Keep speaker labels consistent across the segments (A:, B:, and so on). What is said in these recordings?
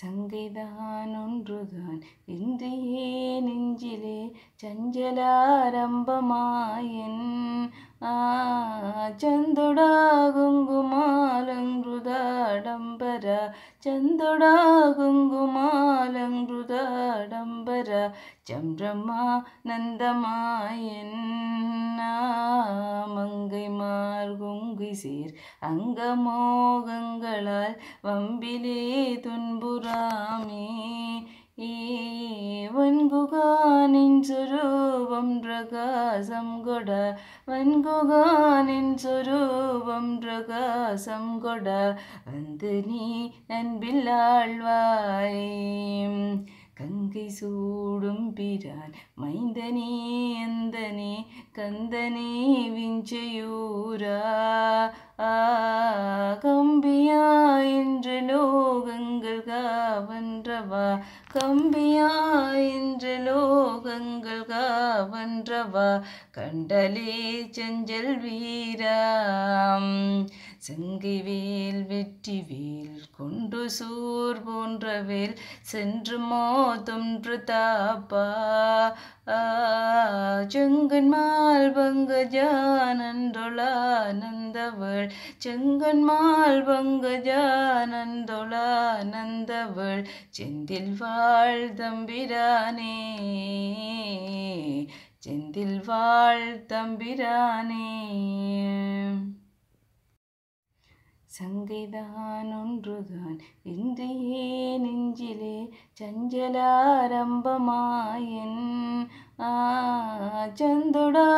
A: சங்கைதான் ஒன்றுதான் இன்றையே நெஞ்சிலே சஞ்சலாரம்பமாயின் ചന്തുടാകുങ്കുമാലം ಶ್ರೀಧರ ಚಂದುಡ ಗುಂಗುಮಾಲಂಗೃದಾಡಂಬರ ಚಂಬ್ರಮ್ಮ நந்தமாயன்ன மங்கைமார் கொங்கு சேர் அங்கமோகங்களால் வம்பிலே துன்புறாமே ஏ வன்புகானின் சுரோ സ്വരൂപം പ്രകാശം கொட வன்குகானின் സ്വരൂപം പ്രകാശം கொட വന്ന് நீ അൻപില്ലാഴ്വായി கங்கை சூடும் பிரான் மைந்தனே எந்தனே கந்தனே விஞ்சையூரா கம்பியா என்று லோகங்கள் காவன்றவா கம்பியா என்று அவன்றவா கண்டலே செஞ்சல் வீராம் செங்கிவேல் வெற்றிவேல் கொண்டு சூர் போன்றவேல் சென்று மோதொன்று தாப்பா செங்கன்மால் பங்கஜானந்தொளானந்தவள் செங்கன்மால் பங்கஜானந்தொளானந்தவள் செந்தில் வாழ் தம்பிரானே செந்தில் வாழ் தம்பிரானே சங்கைதான் ஒன்றுதான் இன்றையே நெஞ்சிலே சஞ்சலாரம்பமாயின் ஆ சந்துடா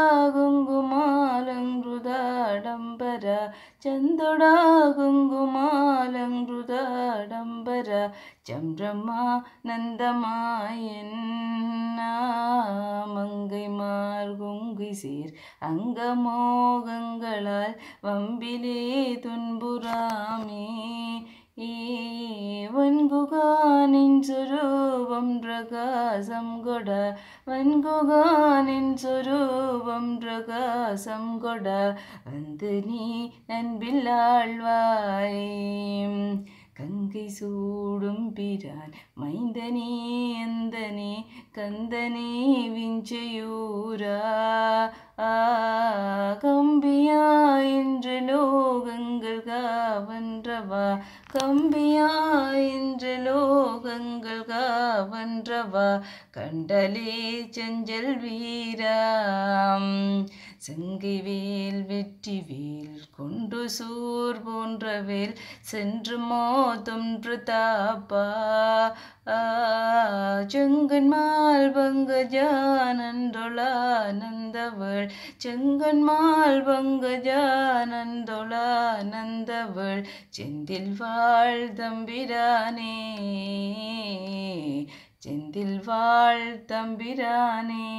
A: ಆಡಂಬರ ಚಂದೊಡ ಕುಂಗುಮಾಲಂಗೃತ ಆಡಂಬರ ಚಂಬ್ರಮ நந்தமாயன்ன மங்கைமார் கொங்கு சீர் அங்கமோகங்களால் வம்பிலே துன்புராமே ஏ వన్గుగా నించురూపం ప్రకాశం గొడ వన్గుగా నించురూపం பிரகாசம் கொட வந்து நீ அன்பில் கங்கை சூடும் பிரான் மைந்தனே எந்தனே கந்தனே விஞ்சையூரா கம்பியா காவன்றவா கம்பியாயின்று லோகங்கள் காவன்றவா கண்டலே செஞ்சல் வீராம் செங்கை வேல் வெற்றி வேல் கொண்டு சூர் போன்ற வேல் சென்று மோதும் பிரதாப்பா செங்கன்மால் பங்கஜானந்தொளானந்தவள் செங்கன்மால் பங்கஜானந்தொளானந்தவள் செந்தில் வாழ் தம்பிரானே செந்தில் வாழ் தம்பிரானே